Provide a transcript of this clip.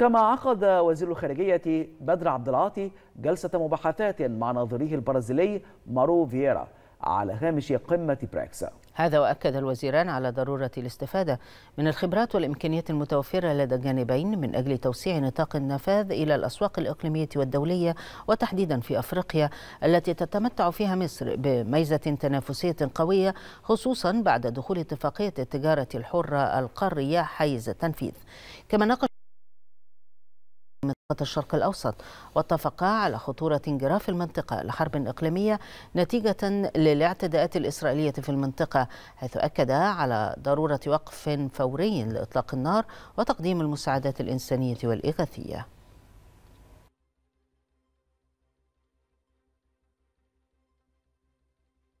كما عقد وزير الخارجية بدر عبد العاطي جلسة مباحثات مع ناظريه البرازيلي مارو فييرا على هامش قمة براكسا هذا وأكد الوزيران على ضرورة الاستفادة من الخبرات والإمكانيات المتوفرة لدى الجانبين من أجل توسيع نطاق النفاذ إلى الأسواق الإقليمية والدولية وتحديدا في أفريقيا التي تتمتع فيها مصر بميزة تنافسية قوية خصوصا بعد دخول اتفاقية التجارة الحرة القارية حيز التنفيذ كما نقل الشرق الأوسط واتفقا على خطورة انجراف المنطقة لحرب إقليمية نتيجة للاعتداءات الإسرائيلية في المنطقة حيث أكدا على ضرورة وقف فوري لإطلاق النار وتقديم المساعدات الإنسانية والإغاثية